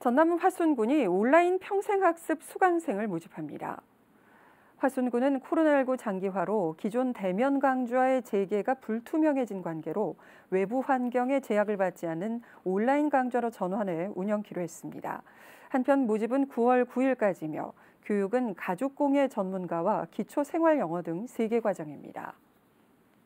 전남 화순군이 온라인 평생학습 수강생을 모집합니다. 화순군은 코로나19 장기화로 기존 대면 강좌의 재개가 불투명해진 관계로 외부 환경의 제약을 받지 않은 온라인 강좌로 전환해 운영키로 했습니다. 한편 모집은 9월 9일까지며 교육은 가족공예 전문가와 기초생활영어 등 3개 과정입니다.